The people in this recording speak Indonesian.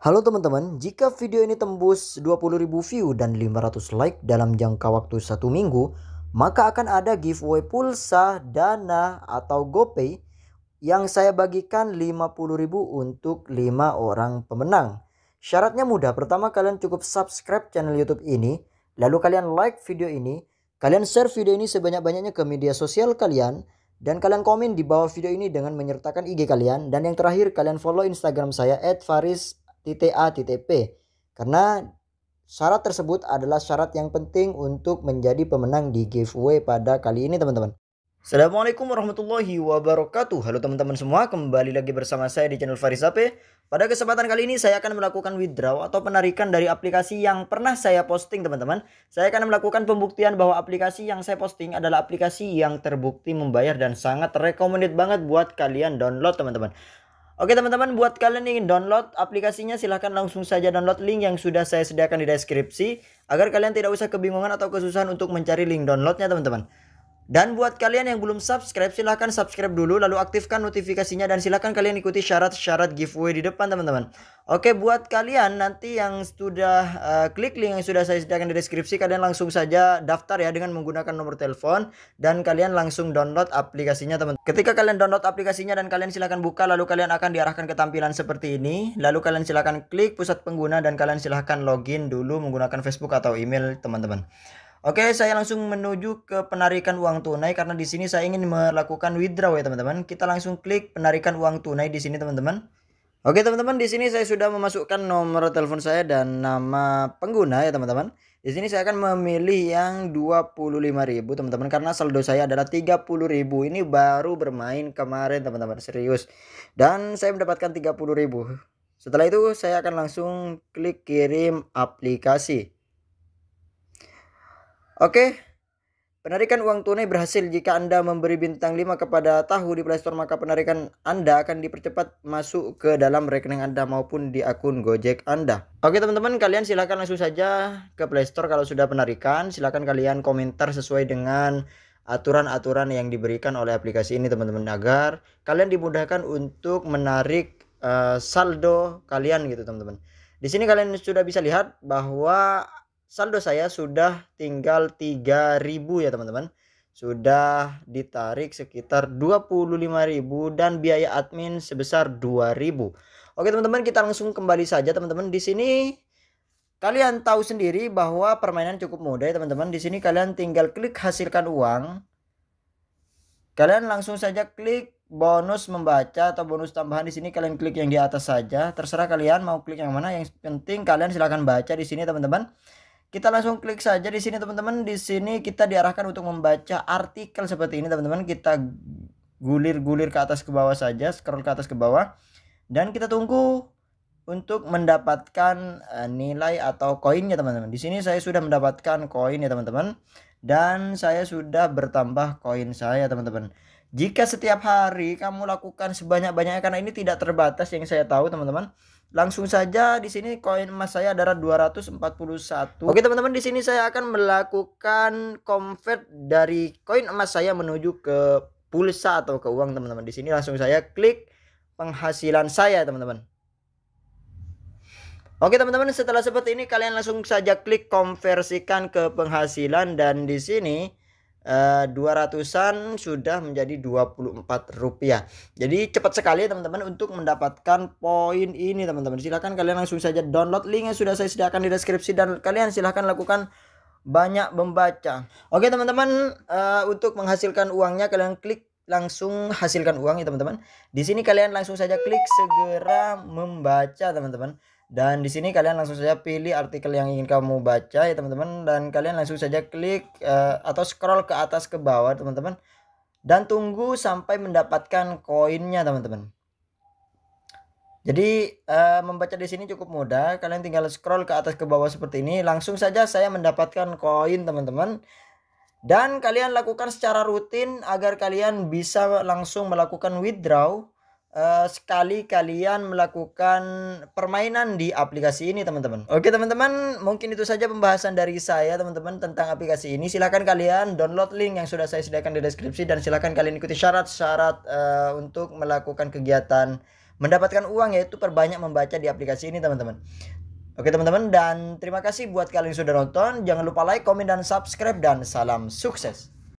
Halo teman-teman, jika video ini tembus 20.000 view dan 500 like dalam jangka waktu satu minggu, maka akan ada giveaway pulsa, dana, atau gopay yang saya bagikan 50.000 untuk 5 orang pemenang. Syaratnya mudah, pertama kalian cukup subscribe channel youtube ini, lalu kalian like video ini, kalian share video ini sebanyak-banyaknya ke media sosial kalian, dan kalian komen di bawah video ini dengan menyertakan IG kalian. Dan yang terakhir, kalian follow Instagram saya @faris titik A titik B. karena syarat tersebut adalah syarat yang penting untuk menjadi pemenang di giveaway pada kali ini teman-teman. Assalamualaikum warahmatullahi wabarakatuh Halo teman-teman semua kembali lagi bersama saya di channel Faris Ape Pada kesempatan kali ini saya akan melakukan withdraw atau penarikan dari aplikasi yang pernah saya posting teman-teman Saya akan melakukan pembuktian bahwa aplikasi yang saya posting adalah aplikasi yang terbukti membayar dan sangat recommended banget buat kalian download teman-teman Oke teman-teman, buat kalian yang ingin download aplikasinya silahkan langsung saja download link yang sudah saya sediakan di deskripsi agar kalian tidak usah kebingungan atau kesusahan untuk mencari link downloadnya teman-teman. Dan buat kalian yang belum subscribe, silahkan subscribe dulu, lalu aktifkan notifikasinya, dan silahkan kalian ikuti syarat-syarat giveaway di depan, teman-teman. Oke, buat kalian nanti yang sudah uh, klik link yang sudah saya sediakan di deskripsi, kalian langsung saja daftar ya dengan menggunakan nomor telepon, dan kalian langsung download aplikasinya, teman-teman. Ketika kalian download aplikasinya dan kalian silahkan buka, lalu kalian akan diarahkan ke tampilan seperti ini, lalu kalian silahkan klik pusat pengguna, dan kalian silahkan login dulu menggunakan Facebook atau email, teman-teman. Oke, saya langsung menuju ke penarikan uang tunai karena di sini saya ingin melakukan withdraw ya teman-teman. Kita langsung klik penarikan uang tunai di sini teman-teman. Oke teman-teman, di sini saya sudah memasukkan nomor telepon saya dan nama pengguna ya teman-teman. Di sini saya akan memilih yang 25.000 teman-teman karena saldo saya adalah 30.000. Ini baru bermain kemarin teman-teman, serius. Dan saya mendapatkan 30.000. Setelah itu saya akan langsung klik kirim aplikasi. Oke. Penarikan uang tunai berhasil jika Anda memberi bintang 5 kepada tahu di Playstore maka penarikan Anda akan dipercepat masuk ke dalam rekening Anda maupun di akun Gojek Anda. Oke teman-teman kalian silahkan langsung saja ke Playstore kalau sudah penarikan silahkan kalian komentar sesuai dengan aturan-aturan yang diberikan oleh aplikasi ini teman-teman agar kalian dimudahkan untuk menarik uh, saldo kalian gitu teman-teman. Di sini kalian sudah bisa lihat bahwa saldo saya sudah tinggal 3000 ya teman-teman sudah ditarik sekitar 25.000 dan biaya admin sebesar 2.000. Oke teman-teman kita langsung kembali saja teman-teman di sini kalian tahu sendiri bahwa permainan cukup mudah ya teman-teman. Di sini kalian tinggal klik hasilkan uang. Kalian langsung saja klik bonus membaca atau bonus tambahan di sini kalian klik yang di atas saja. Terserah kalian mau klik yang mana yang penting kalian silahkan baca di sini teman-teman. Kita langsung klik saja di sini teman-teman. Di sini kita diarahkan untuk membaca artikel seperti ini teman-teman. Kita gulir-gulir ke atas ke bawah saja, scroll ke atas ke bawah. Dan kita tunggu untuk mendapatkan eh, nilai atau koinnya teman-teman. Di sini saya sudah mendapatkan koin ya teman-teman. Dan saya sudah bertambah koin saya teman-teman. Jika setiap hari kamu lakukan sebanyak-banyaknya karena ini tidak terbatas yang saya tahu teman-teman. Langsung saja di sini koin emas saya adalah 241. Oke teman-teman di sini saya akan melakukan convert dari koin emas saya menuju ke pulsa atau ke uang teman-teman. Di sini langsung saya klik penghasilan saya teman-teman. Oke teman-teman setelah seperti ini kalian langsung saja klik konversikan ke penghasilan dan di sini 200-an eh, sudah menjadi rp rupiah Jadi cepat sekali teman-teman untuk mendapatkan poin ini teman-teman. Silahkan kalian langsung saja download link yang sudah saya sediakan di deskripsi dan kalian silahkan lakukan banyak membaca. Oke teman-teman uh, untuk menghasilkan uangnya kalian klik langsung hasilkan uang ya teman-teman. Di sini kalian langsung saja klik segera membaca teman-teman. Dan di sini kalian langsung saja pilih artikel yang ingin kamu baca ya teman-teman dan kalian langsung saja klik uh, atau scroll ke atas ke bawah teman-teman dan tunggu sampai mendapatkan koinnya teman-teman. Jadi uh, membaca di sini cukup mudah. Kalian tinggal scroll ke atas ke bawah seperti ini. Langsung saja saya mendapatkan koin teman-teman. Dan kalian lakukan secara rutin agar kalian bisa langsung melakukan withdraw Eh, sekali kalian melakukan permainan di aplikasi ini teman-teman. Oke teman-teman, mungkin itu saja pembahasan dari saya teman-teman tentang aplikasi ini. Silahkan kalian download link yang sudah saya sediakan di deskripsi dan silahkan kalian ikuti syarat-syarat uh, untuk melakukan kegiatan mendapatkan uang yaitu perbanyak membaca di aplikasi ini teman-teman. Oke teman-teman dan terima kasih buat kalian yang sudah nonton. Jangan lupa like, komen, dan subscribe dan salam sukses.